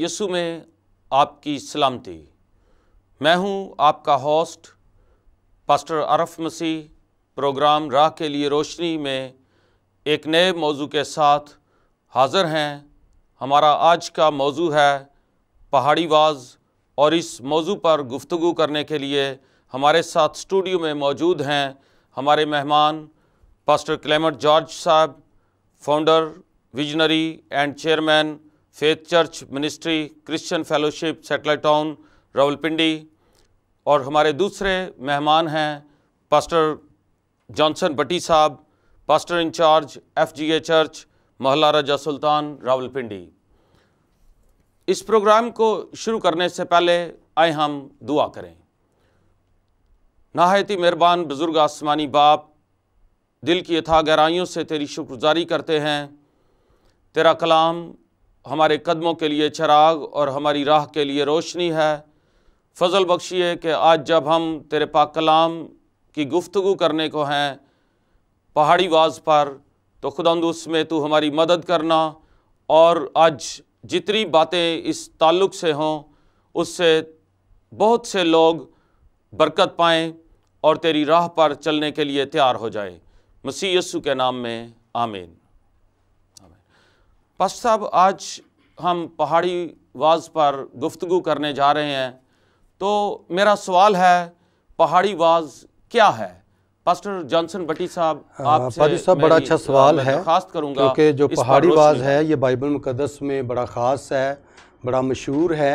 यसु में आपकी सलामती मैं हूं आपका होस्ट पास्टर अरफ मसीह प्रोग्राम राह के लिए रोशनी में एक नए मौजू के साथ हाज़र हैं हमारा आज का मौजू है पहाड़ीवाज और इस मौजू पर गुफ्तु करने के लिए हमारे साथ स्टूडियो में मौजूद हैं हमारे मेहमान pastor Clement George sahab founder visionary and chairman Faith Church Ministry Christian Fellowship Satellite Town Rawalpindi और हमारे दूसरे मेहमान हैं पास्टर जॉनसन बटी sahab pastor incharge F G A church Mohalla Raja सुल्तान रावलपिंडी इस प्रोग्राम को शुरू करने से पहले आए हम दुआ करें नहायती मेहरबान बुज़ुर्ग आसमानी बाप दिल की यथा गहराइयों से तेरी शुक्रगुजारी करते हैं तेरा कलाम हमारे कदमों के लिए चराग और हमारी राह के लिए रोशनी है फजल बख्शिए कि आज जब हम तेरे पाक कलाम की गुफ्तु करने को हैं पहाड़ी वाज पर तो खुदांद उसमें तू हमारी मदद करना और आज जितनी बातें इस ताल्लुक़ से हों उससे बहुत से लोग बरकत पाएँ और तेरी राह पर चलने के लिए तैयार हो जाए मसीह यस्सु के नाम में आमीन पास्टर साहब आज हम पहाड़ी वाज पर गुफ्तु करने जा रहे हैं तो मेरा सवाल है पहाड़ी वाज क्या है पास्टर जॉनसन बटी साहब हाँ, आपसे साहब बड़ा अच्छा सवाल है खास करूंगा क्योंकि जो पहाड़ी वाज है ये बाइबल मुकदस में बड़ा ख़ास है बड़ा मशहूर है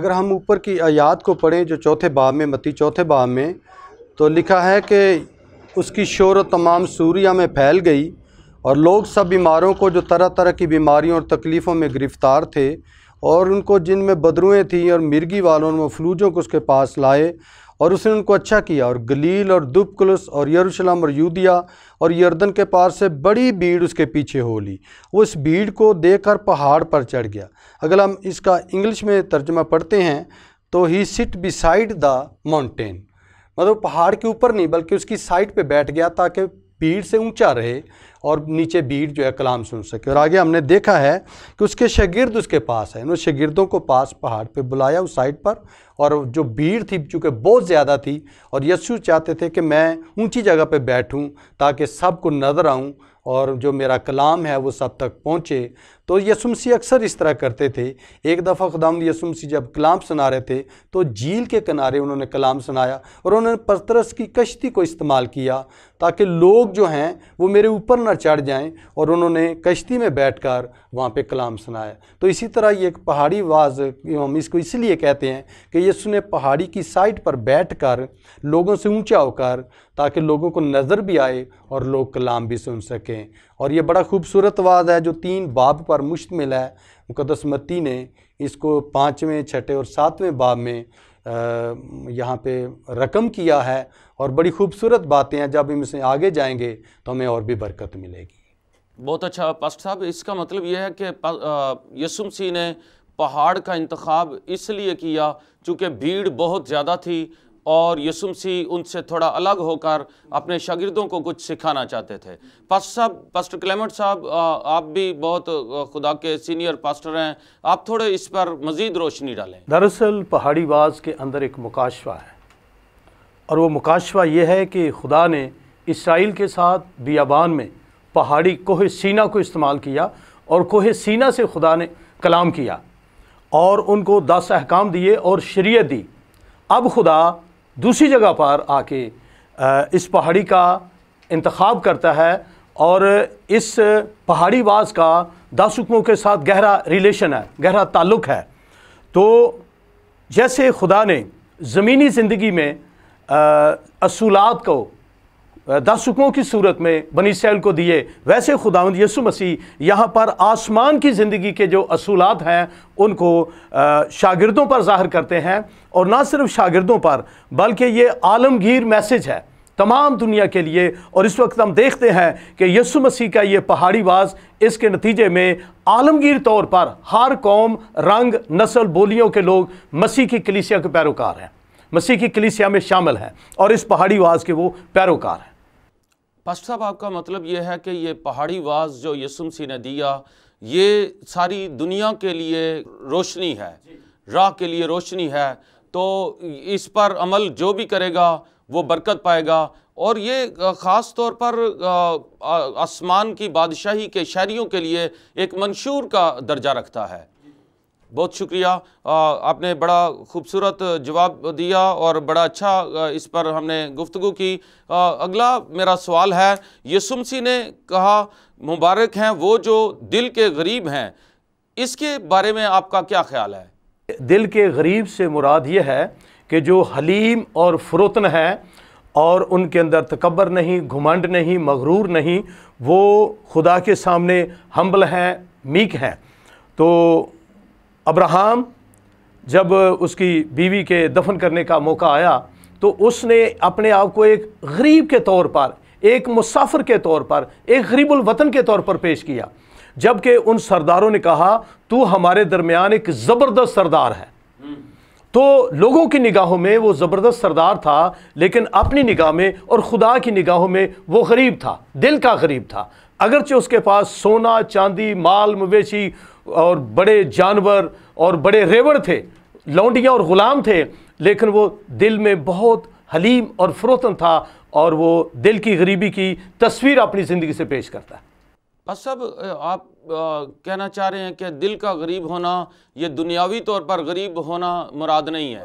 अगर हम ऊपर की आयात को पढ़ें जो चौथे बाब में मती चौथे बाब में तो लिखा है कि उसकी शोर तमाम सूर्या में फैल गई और लोग सब बीमारों को जो तरह तरह की बीमारियों और तकलीफ़ों में गिरफ़्तार थे और उनको जिनमें बदरुएँ थीं और मिर्गी वालों ने फ्लूजों को उसके पास लाए और उसने उनको अच्छा किया और गलील और दुबकुलस और यरूशलम और यूदिया और यर्दन के पार से बड़ी भीड़ उसके पीछे हो ली वो इस भीड़ को देखकर पहाड़ पर चढ़ गया अगर हम इसका इंग्लिश में तर्जमा पढ़ते हैं तो ही सिट बिसाइड द माउंटेन मतलब पहाड़ के ऊपर नहीं बल्कि उसकी साइड पे बैठ गया ताकि भीड़ से ऊंचा रहे और नीचे बीट जो है कलाम सुन सके और आगे हमने देखा है कि उसके शगिर्द उसके पास है उन्होंने शगिर्दों को पास पहाड़ पे बुलाया उस साइड पर और जो भीड़ थी चूँकि बहुत ज़्यादा थी और यस्सु चाहते थे कि मैं ऊंची जगह पे बैठूं ताकि सबको नज़र आऊं और जो मेरा कलाम है वो सब तक पहुँचे तो यसुमसी अक्सर इस तरह करते थे एक दफ़ा खुदाम यसुमसी जब कलाम सुना रहे थे तो झील के किनारे उन्होंने कलाम सुनाया और उन्होंने पतरस की कश्ती को इस्तेमाल किया ताकि लोग जो हैं वो मेरे ऊपर ना चढ़ जाएं और उन्होंने कश्ती में बैठकर वहाँ पे कलाम सुनाया तो इसी तरह ये एक पहाड़ी वाज हम इसको इसलिए कहते हैं कि यीशु ने पहाड़ी की साइड पर बैठकर लोगों से ऊंचा होकर ताकि लोगों को नज़र भी आए और लोग कलाम भी सुन सकें और ये बड़ा खूबसूरत वाज है जो तीन बाब पर पर मुश्तमिल है मुकदस मती ने इसको पाँचवें छठे और सातवें बाब में यहाँ पे रकम किया है और बड़ी खूबसूरत बातें हैं जब हम इसे आगे जाएंगे तो हमें और भी बरकत मिलेगी बहुत अच्छा पास्टर साहब इसका मतलब यह है कि यसुम सी ने पहाड़ का इंतखब इसलिए किया चूँकि भीड़ बहुत ज़्यादा थी और यसुमसी उनसे थोड़ा अलग होकर अपने शागिर्दों को कुछ सिखाना चाहते थे पास्टर साहब पास्टर क्लेमेंट साहब आप भी बहुत खुदा के सीनियर पास्टर हैं आप थोड़े इस पर मज़ीद रोशनी डालें दरअसल पहाड़ी बाज के अंदर एक मुकाशवा है और वो मुकाशवा ये है कि खुदा ने इसराइल के साथ बियाबान में पहाड़ी कोह सीना को इस्तेमाल किया और कोह सीना से खुदा ने कलाम किया और उनको दस अहकाम दिए और शरीय दी अब खुदा दूसरी जगह पर आके इस पहाड़ी का इंतखब करता है और इस पहाड़ी वाज का दस हुक्मों के साथ गहरा रिलेशन है गहरा ताल्लुक़ है तो जैसे खुदा ने ज़मीनी ज़िंदगी में असूलात को दस सुखों की सूरत में बनी सैल को दिए वैसे खुदांद यसु मसीह यहाँ पर आसमान की ज़िंदगी के जो असूलत हैं उनको शागिर्दों पर ज़ाहिर करते हैं और ना सिर्फ शागिर्दों पर बल्कि ये आलमगीर मैसेज है तमाम दुनिया के लिए और इस वक्त हम देखते हैं कि यसु मसीह का ये पहाड़ी वाज इसके नतीजे में आलमगीर तौर पर हर कौम रंग नस्ल बोलियों के लोग मसीह की कलीसिया के पैरोकार हैं मसीह की कलीसिया में शामिल हैं और इस पहाड़ी वाज के वो पैरोकार हैं पास्ट साहब आपका मतलब ये है कि ये पहाड़ी वाज जो यसुम सी ने दिया ये सारी दुनिया के लिए रोशनी है राह के लिए रोशनी है तो इस पर अमल जो भी करेगा वो बरकत पाएगा और ये ख़ास तौर पर आसमान की बादशाही के शहरीों के लिए एक मंशूर का दर्जा रखता है बहुत शुक्रिया आपने बड़ा खूबसूरत जवाब दिया और बड़ा अच्छा इस पर हमने गुफ्तु की अगला मेरा सवाल है यसुमसी ने कहा मुबारक हैं वो जो दिल के गरीब हैं इसके बारे में आपका क्या ख्याल है दिल के गरीब से मुराद ये है कि जो हलीम और फ्रोतन है और उनके अंदर तकबर नहीं घुमंड नहीं मगरूर नहीं वो खुदा के सामने हम्बल हैं मीक हैं तो अब्राहम जब उसकी बीवी के दफन करने का मौका आया तो उसने अपने आप को एक गरीब के तौर पर एक मुसाफिर के तौर पर एक गरीबुल वतन के तौर पर पेश किया जबकि उन सरदारों ने कहा तू हमारे दरमियान एक ज़बरदस्त सरदार है तो लोगों की निगाहों में वो ज़बरदस्त सरदार था लेकिन अपनी निगाह में और खुदा की निगाहों में वो गरीब था दिल का गरीब था अगरचे उसके पास सोना चांदी माल मवेशी और बड़े जानवर और बड़े रेवड़ थे लौंडियाँ और ग़ुलाम थे लेकिन वो दिल में बहुत हलीम और फ्रोतन था और वो दिल की गरीबी की तस्वीर अपनी ज़िंदगी से पेश करता है सब आप कहना चाह रहे हैं कि दिल का गरीब होना ये दुनियावी तौर पर गरीब होना मुराद नहीं है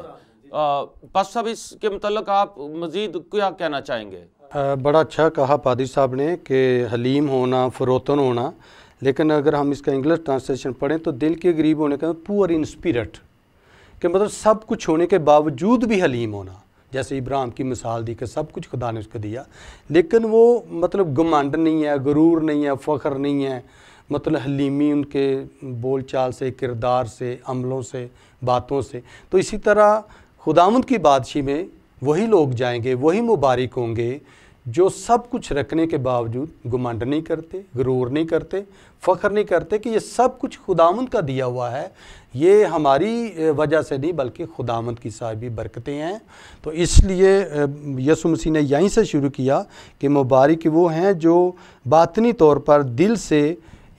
बस सब इसके मतलब आप मज़ीद क्या कहना चाहेंगे बड़ा अच्छा कहा पादी साहब ने कि हलीम होना फरोतन होना लेकिन अगर हम इसका इंग्लिश ट्रांसलेशन पढ़ें तो दिल के गरीब होने का पुअर इन स्पिरट के मतलब सब कुछ होने के बावजूद भी हलीम होना जैसे इब्राहिम की मिसाल दी कि सब कुछ खुदा ने उसको दिया लेकिन वो मतलब घमंड नहीं है गरूर नहीं है फ़ख्र नहीं है मतलब हलीमी उनके बोल चाल से किरदार से अमलों से बातों से तो इसी तरह खुदामंद की बादशी में वही लोग जाएंगे वही मुबारक होंगे जो सब कुछ रखने के बावजूद घुमंड नहीं करते गुरूर नहीं करते फ़ख्र नहीं करते कि ये सब कुछ खुदामंद का दिया हुआ है ये हमारी वजह से नहीं बल्कि खुदामंद की साहबी बरकतें हैं तो इसलिए यसु मसीह ने यहीं से शुरू किया कि मुबारक वो हैं जो बातनी तौर पर दिल से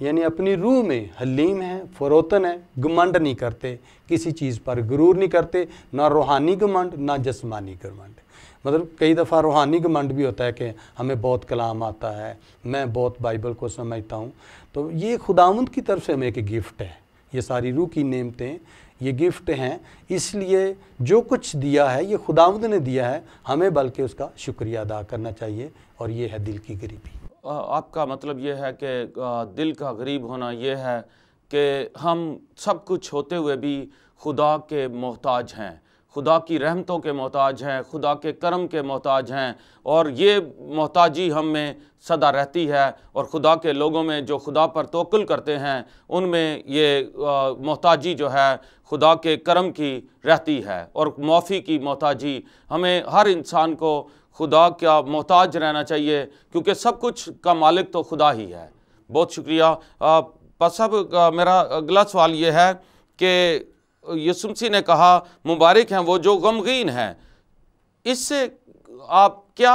यानी अपनी रूह में हलीम है फरोतन है घमंड नहीं करते किसी चीज़ पर गुरूर नहीं करते ना रूहानी घमंड ना जस्मानी घमंड मतलब कई दफ़ा रूहानी घमंड भी होता है कि हमें बहुत कलाम आता है मैं बहुत बाइबल को समझता हूँ तो ये खुदावंद की तरफ से हमें एक गिफ्ट है ये सारी रूह की नियमतें ये गिफ्ट हैं इसलिए जो कुछ दिया है ये खुदावंद ने दिया है हमें बल्कि उसका शुक्रिया अदा करना चाहिए और ये है दिल की गरीबी आपका मतलब ये है कि दिल का गरीब होना ये है कि हम सब कुछ होते हुए भी खुदा के मोहताज हैं खुदा की रहमतों के मोहताज हैं खुदा के करम के मोहताज हैं और ये मोहताजी हम में सदा रहती है और खुदा के लोगों में जो खुदा पर तोकुल करते हैं उनमें ये मोहताजी जो है खुदा के करम की रहती है और माफ़ी की मोहताजी हमें हर इंसान को खुदा का मोहताज रहना चाहिए क्योंकि सब कुछ का मालिक तो खुदा ही है बहुत शुक्रिया सब मेरा अगला सवाल ये है कि यसुमसी ने कहा मुबारक हैं वो जो गमगीन हैं इससे आप क्या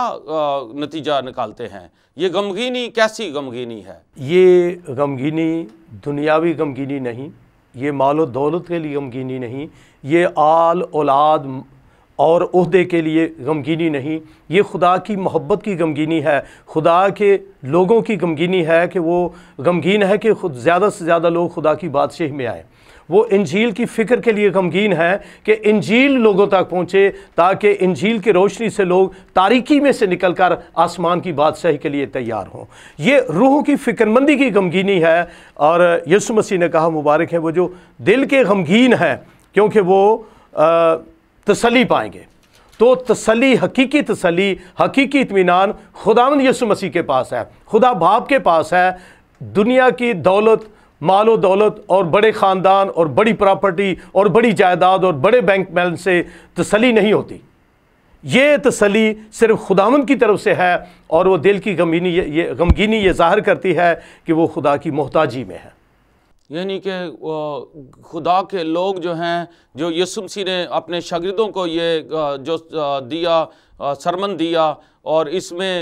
नतीजा निकालते हैं ये गमगीनी कैसी गमगीनी है ये गमगीनी दुनियावी गमगीनी नहीं ये माल दौलत के लिए गमगीनी नहीं ये आल औलाद और अहदे के लिए गमगीनी नहीं ये खुदा की मोहब्बत की गमगीनी है खुदा के लोगों की गमगीनी है कि वो गमगीन है कि खुद ज़्यादा से ज़्यादा लोग खुदा की बादशाह में आए वो इंजील की फ़िक्र के लिए गमगीन है कि इंजील लोगों तक पहुँचे ताकि इंजील की रोशनी से लोग तारीकी में से निकल कर आसमान की बादशाही के लिए तैयार हों ये रूह की फ़िक्रमंदी की गमगीनी है और यसु मसीह ने कहा मुबारक है वो जो दिल के गमगीन हैं क्योंकि वो आ, तसली पाएंगे तो तसली हकीकी तसली हकीकी इतमान खुदा यसु मसीह के पास है खुदा बाप के पास है दुनिया की दौलत मालो दौलत और बड़े ख़ानदान और बड़ी प्रॉपर्टी और बड़ी जायदाद और बड़े बैंक बैलेंस से तसली नहीं होती ये तसली सिर्फ खुदावन की तरफ से है और वो दिल की गमीनी ये गमगीनी ये ज़ाहिर करती है कि वो खुदा की मोहताजी में है यानी कि खुदा के लोग जो हैं जो यसुम सी ने अपने शागिदों को ये जो दिया सरमन दिया और इसमें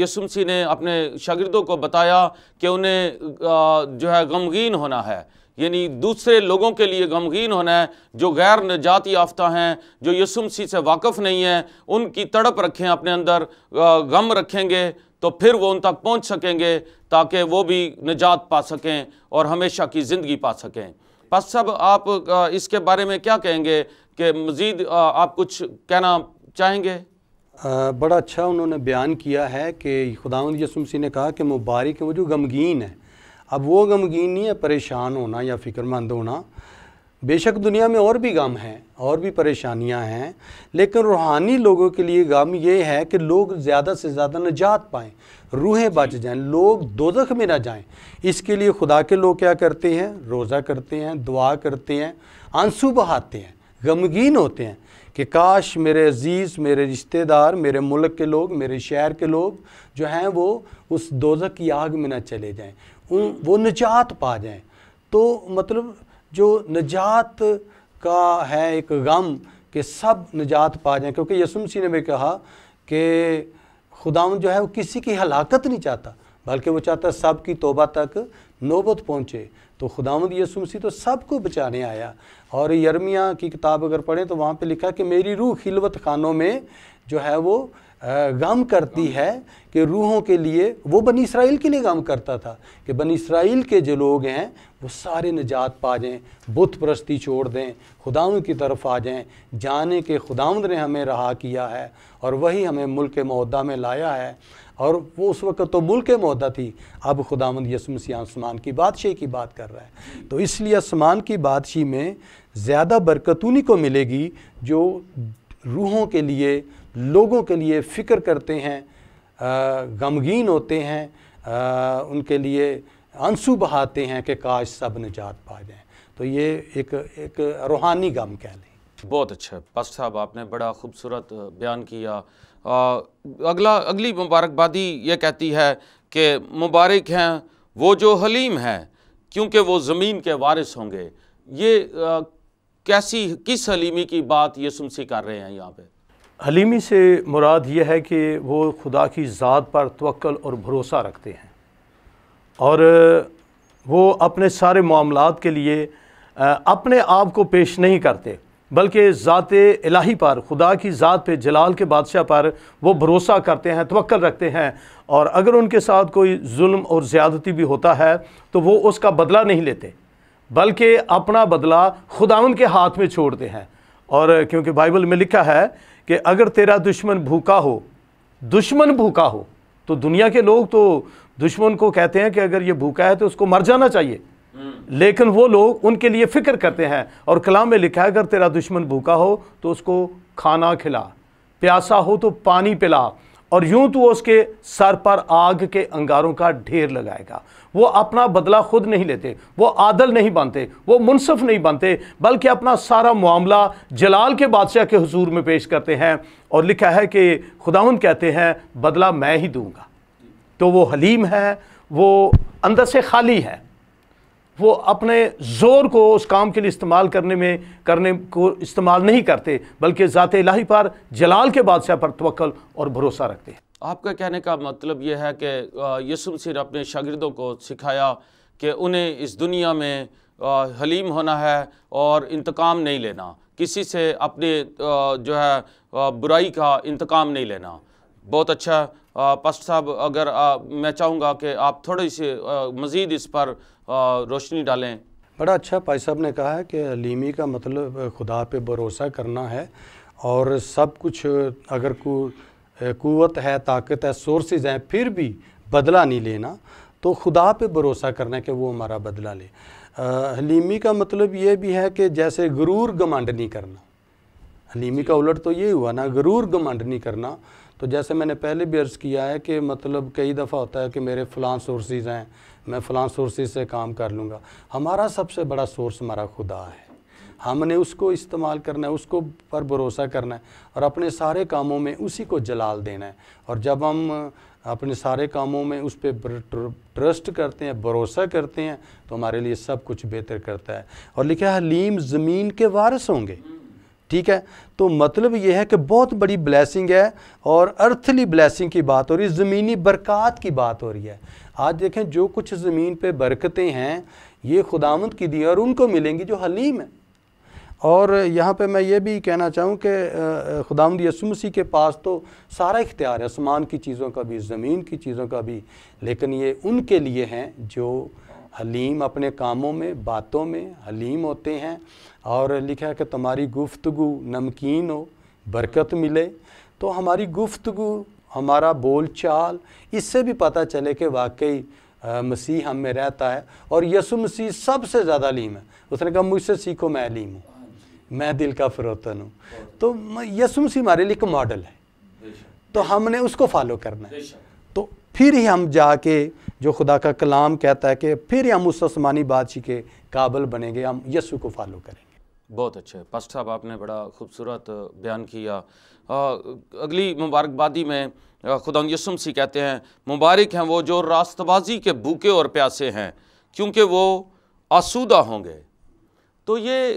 यसुम सी ने अपने शागिदों को बताया कि उन्हें जो है गमगीन होना है यानी दूसरे लोगों के लिए गमगीन होना है जो गैर निजात याफ्ता हैं जो यसुमसी से वाकफ़ नहीं हैं उनकी तड़प रखें अपने अंदर गम रखेंगे तो फिर वो उन तक पहुंच सकेंगे ताकि वो भी निजात पा सकें और हमेशा की ज़िंदगी पा सकें बस सब आप इसके बारे में क्या कहेंगे कि मज़ीद आप कुछ कहना चाहेंगे आ, बड़ा अच्छा उन्होंने बयान किया है कि खुदा यसुमसी ने कहा कि मुबारक वो जो गमगीन है अब वो गमगीन नहीं है परेशान होना या फ़िक्रमंद होना बेशक दुनिया में और भी गम हैं और भी परेशानियां हैं लेकिन रूहानी लोगों के लिए गम ये है कि लोग ज़्यादा से ज़्यादा निजात पाएँ रूहें बच जाएं लोग दोजख में ना जाएं इसके लिए खुदा के लोग क्या करते हैं रोज़ा करते हैं दुआ करते हैं आंसू बहाते हैं गमगीन होते हैं कि काश मेरे अजीज़ मेरे रिश्तेदार मेरे मुल्क के लोग मेरे शहर के लोग जो हैं वो उस दोजक की आग में ना चले जाएँ उन वो निजात पा जाएँ तो मतलब जो निजात का है एक गम कि सब निजात पा जाए क्योंकि यसुम सी ने भी कहा कि खुदाम जो है वो किसी की हलाकत नहीं चाहता बल्कि वो चाहता सब की तोबा तक नौबत पहुँचे तो खुदामद यसुमसी मसीह तो सबको बचाने आया और यरमिया की किताब अगर पढ़ें तो वहाँ पे लिखा कि मेरी रूह खिलवत खानों में जो है वो गम करती है कि रूहों के लिए वो बन इसराइल के लिए गम करता था कि बन इसराइल के जो लोग हैं वो सारे निजात पा जाएँ बुत परस्ती छोड़ दें खुदावन की तरफ आ जाएँ जाने के खुदावंद ने हमें रहा किया है और वही हमें मुल्क महदा में लाया है और वो उस वक्त तो मुल्क महदा थी अब खुदावंद यसम सिया आसमान की बादशाही की बात कर रहा है तो इसलिए आसमान की बादशाही में ज़्यादा बरकत उन्हीं को मिलेगी जो रूहों के लिए लोगों के लिए फ़िक्र करते हैं गमगीन होते हैं आ, उनके लिए आंसू बहाते हैं कि काश सब निजात पा जाएं तो ये एक एक रूहानी गम कह लें बहुत अच्छा पास्ट साहब आपने बड़ा खूबसूरत बयान किया आ, अगला अगली मुबारकबादी ये कहती है कि मुबारक हैं वो जो हलीम हैं क्योंकि वो ज़मीन के वारिस होंगे ये आ, कैसी किस हलीमी की बात ये सुमसी कर रहे हैं यहाँ पे हलीमी से मुराद ये है कि वो खुदा की ज़ात पर तवक्ल और भरोसा रखते हैं और वो अपने सारे मामला के लिए अपने आप को पेश नहीं करते बल्कि ज़ात इलाही पर खुदा की ज़ात पे जलाल के बादशाह पर वो भरोसा करते हैं तवक्ल रखते हैं और अगर उनके साथ कोई जुल्म और ज़्यादती भी होता है तो वो उसका बदला नहीं लेते बल्कि अपना बदला खुदावन के हाथ में छोड़ते हैं और क्योंकि बाइबल में लिखा है कि अगर तेरा दुश्मन भूखा हो दुश्मन भूखा हो तो दुनिया के लोग तो दुश्मन को कहते हैं कि अगर ये भूखा है तो उसको मर जाना चाहिए लेकिन वो लोग उनके लिए फ़िक्र करते हैं और कलाम में लिखा है अगर तेरा दुश्मन भूखा हो तो उसको खाना खिला प्यासा हो तो पानी पिला और यूं तो उसके सर पर आग के अंगारों का ढेर लगाएगा वो अपना बदला खुद नहीं लेते वो आदल नहीं बनते वो मुनसफ नहीं बनते बल्कि अपना सारा मामला जलाल के बादशाह के हजूर में पेश करते हैं और लिखा है कि खुदाउन कहते हैं बदला मैं ही दूंगा तो वो हलीम है वो अंदर से खाली है वो अपने ज़ोर को उस काम के लिए इस्तेमाल करने में करने को इस्तेमाल नहीं करते बल्कि ज़ात इलाही पर जलाल के बादशाह पर तवक्ल और भरोसा रखते हैं आपका कहने का मतलब यह है कि यसुम सिर अपने शागिर्दों को सिखाया कि उन्हें इस दुनिया में हलीम होना है और इंतकाम नहीं लेना किसी से अपने जो है बुराई का इंतकाम नहीं लेना बहुत अच्छा पास्ट साहब अगर आ, मैं चाहूँगा कि आप थोड़ी सी मज़ीद इस पर रोशनी डालें बड़ा अच्छा भाई साहब ने कहा है कि हलीमी का मतलब खुदा पे भरोसा करना है और सब कुछ अगर कुत है ताकत है सोर्सेज हैं फिर भी बदला नहीं लेना तो खुदा पे भरोसा करना है कि वो हमारा बदला ले हलीमी का मतलब ये भी है कि जैसे गुरूर गमांड नहीं करना हलीमी का उलट तो ये हुआ ना गुरूर गमांड नहीं करना तो जैसे मैंने पहले भी अर्ज़ किया है कि मतलब कई दफ़ा होता है कि मेरे फ़लाँ सोर्सेज हैं मैं फ़लाँ सोर्सेज से काम कर लूँगा हमारा सबसे बड़ा सोर्स हमारा खुदा है हमने उसको इस्तेमाल करना है उसको पर भरोसा करना है और अपने सारे कामों में उसी को जलाल देना है और जब हम अपने सारे कामों में उस पर ट्रस्ट करते हैं भरोसा करते हैं तो हमारे लिए सब कुछ बेहतर करता है और लिखा है हलीम ज़मीन के वारस होंगे ठीक है तो मतलब यह है कि बहुत बड़ी ब्लैसिंग है और अर्थली ब्लैसिंग की बात हो रही है ज़मीनी बरक़ात की बात हो रही है आज देखें जो कुछ ज़मीन पे बरकतें हैं ये खुदामंद की दी और उनको मिलेंगी जो हलीम है और यहाँ पे मैं ये भी कहना चाहूँ कि खुदामद यसुमसी के पास तो सारा इख्तियार है आसमान की चीज़ों का भी ज़मीन की चीज़ों का भी लेकिन ये उनके लिए हैं जो हलीम अपने कामों में बातों में हलीम होते हैं और लिखा है कि तुम्हारी गुफ्तगु नमकीन हो बरकत मिले तो हमारी गुफ्तगु हमारा बोल चाल इससे भी पता चले कि वाकई मसीह हम में रहता है और यसु मसीह सबसे ज़्यादा अलीम है उसने कहा मुझसे सीखो मैं लीम हूँ मैं दिल का फरोतन हूँ तो यसु मसीह हमारे लिए एक मॉडल है तो हमने उसको फॉलो करना है फिर ही हम जाके जो खुदा का कलाम कहता है कि फिर हम उस आसमानी बादशाह के काबल बनेंगे हम यसु को फॉलो करेंगे बहुत अच्छे पास्टर साहब आपने बड़ा खूबसूरत बयान किया आ, अगली मुबारकबादी में खुदा यसुम सी कहते हैं मुबारक हैं वो जो रास्तबाजी के भूखे और प्यासे हैं क्योंकि वो आसूदा होंगे तो ये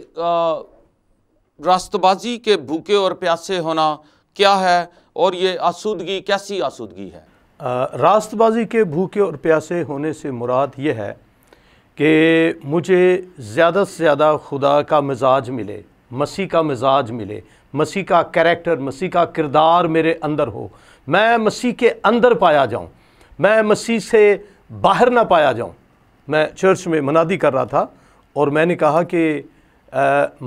रास्तबाजी के भूखे और प्यासे होना क्या है और ये आसूदगी कैसी आसूदगी है रास्तबाजी के भूखे और प्यासे होने से मुराद ये है कि मुझे ज़्यादा से ज़्यादा खुदा का मिजाज मिले मसीह का मिजाज मिले मसीह का कैरेक्टर मसीह का किरदार मेरे अंदर हो मैं मसीह के अंदर पाया जाऊँ मैं मसीह से बाहर ना पाया जाऊँ मैं चर्च में मनादी कर रहा था और मैंने कहा कि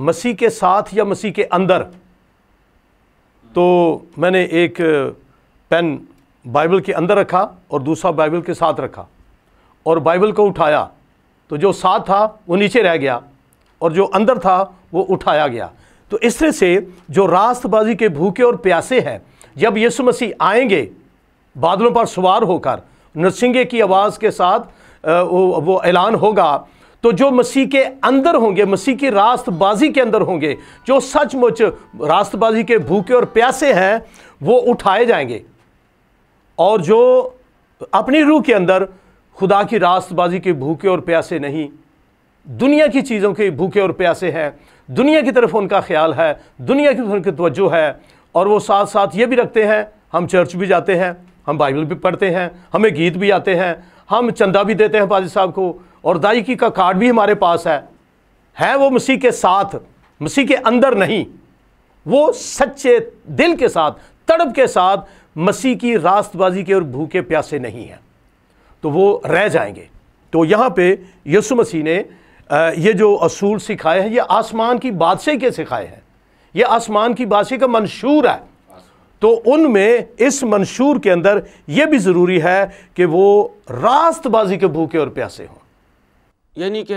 मसीह के साथ या मसीह के अंदर तो मैंने एक पेन बाइबल के अंदर रखा और दूसरा बाइबल के साथ रखा और बाइबल को उठाया तो जो साथ था वो नीचे रह गया और जो अंदर था वो उठाया गया तो इस तरह से जो रास्तबाजी के भूखे और प्यासे हैं जब यीशु मसीह आएंगे बादलों पर सवार होकर नरसिंगे की आवाज़ के साथ वो ऐलान होगा तो जो मसीह के अंदर होंगे मसीह की रास्तबाजी के अंदर होंगे जो सचमुच रास्तबाजी के भूखे और प्यासे हैं वो उठाए जाएंगे और जो अपनी रूह के अंदर खुदा की रास्तबाजी के भूखे और प्यासे नहीं दुनिया की चीज़ों के भूखे और प्यासे हैं दुनिया की तरफ उनका ख्याल है दुनिया की तरफ उनकी तवज्जो है और वो साथ साथ ये भी रखते हैं हम चर्च भी जाते हैं हम बाइबल भी पढ़ते हैं हमें गीत भी आते हैं हम चंदा भी देते हैं पाजी साहब को और दायकी का कार्ड भी हमारे पास है है वो मसीह के साथ मसीह के अंदर नहीं वो सच्चे दिल के साथ तड़प के साथ मसीह की रास्तबाजी के और भूखे प्यासे नहीं हैं तो वो रह जाएंगे तो यहाँ पे यसु मसीह ने ये जो असूल सिखाए हैं ये आसमान की बादशाह के सिखाए हैं ये आसमान की बादशाह का मंशूर है तो उनमें इस मंशूर के अंदर ये भी ज़रूरी है कि वो रास्तबाजी के भूखे और प्यासे हों यानी कि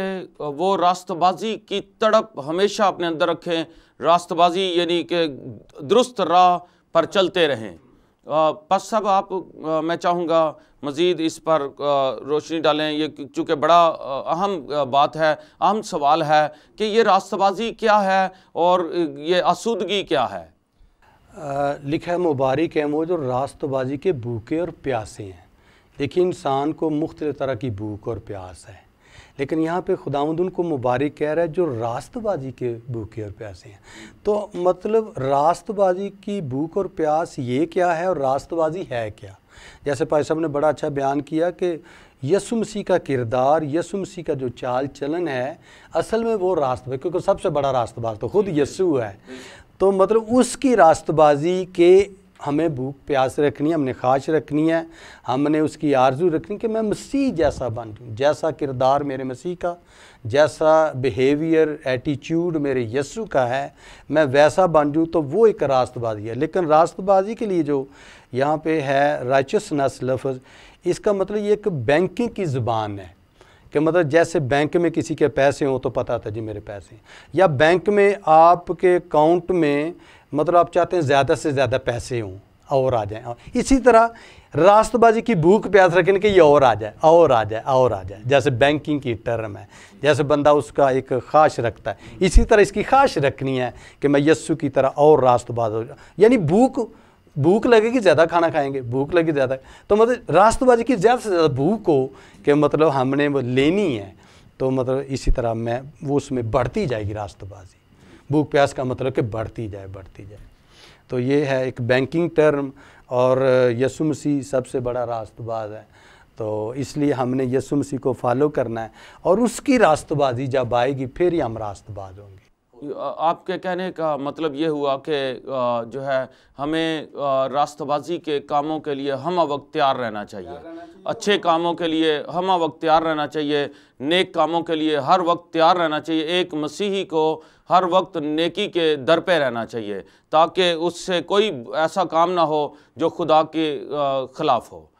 वो रास्तबाजी की तड़प हमेशा अपने अंदर रखें रास्तबाजी यानी कि दुरुस्त राह पर चलते रहें बस सब आप आ, मैं चाहूँगा मज़ीद इस पर रोशनी डालें ये चूँकि बड़ा अहम बात है अहम सवाल है कि ये रास्तबाजी क्या है और ये आसूदगी क्या है लिखा मुबारक है वो जो रास्तबाजी के भूखे और प्यासे हैं देखिए इंसान को मुख्त तरह की भूख और प्यास है लेकिन यहाँ पे खुदावंद उनको मुबारक कह रहा है जो रास्तबाजी के भूखे और प्यासे हैं तो मतलब रास्तबाजी की भूख और प्यास ये क्या है और रास्तबाजी है क्या जैसे भाई साहब ने बड़ा अच्छा बयान किया कि यसु मसीह का किरदार यसु मसीह का जो चाल चलन है असल में वो रास्तबाज क्योंकि सबसे बड़ा रास्तबाज तो खुद यसु है तो मतलब उसकी रास्तबाजी के हमें भूख प्यास रखनी है हमने ख्वाहिश रखनी है हमने उसकी आरजू रखनी कि मैं मसीह जैसा बन जाऊँ जैसा किरदार मेरे मसीह का जैसा बिहेवियर एटीट्यूड मेरे यस्सु का है मैं वैसा बन जाऊँ तो वो एक रास्तबाजी है लेकिन रास्तबाजी के लिए जो यहाँ पे है राइचसनेस लफ्ज़ इसका मतलब ये एक बैंकिंग की ज़बान है कि मतलब जैसे बैंक में किसी के पैसे हों तो पता था जी मेरे पैसे या बैंक में आपके अकाउंट में मतलब आप चाहते हैं ज़्यादा से ज़्यादा पैसे हों और आ जाएँ इसी तरह रास्तबाजी की भूख प्यास रखने के ये और आ जाए और आ जाए और आ जाए जैसे बैंकिंग की टर्म है जैसे बंदा उसका एक खाश रखता है इसी तरह इसकी खाश रखनी है कि मैं यस्सु की तरह और रास्तबाज हो जाऊँ यानी भूख भूख लगेगी ज़्यादा खाना खाएंगे भूख लगेगी ज़्यादा तो मतलब रास्तबाजी की ज़्यादा से ज़्यादा भूख हो कि मतलब हमने वो लेनी है तो मतलब इसी तरह मैं वो उसमें बढ़ती जाएगी रास्तबाजी भूख प्यास का मतलब कि बढ़ती जाए बढ़ती जाए तो ये है एक बैंकिंग टर्म और यसु मसीह सबसे बड़ा रास्तबाज है तो इसलिए हमने यसु मसीह को फॉलो करना है और उसकी रास्तबाजी जब आएगी फिर ही हम रास्तबाज होंगे आपके कहने का मतलब ये हुआ कि जो है हमें रास्तबाजी के कामों के लिए हम वक्त तैयार रहना चाहिए अच्छे कामों के लिए हम वक्त तैयार रहना चाहिए नेक कामों के लिए हर वक्त तैयार रहना चाहिए एक मसीही को हर वक्त नेकी के दर पे रहना चाहिए ताकि उससे कोई ऐसा काम ना हो जो खुदा के ख़िलाफ़ हो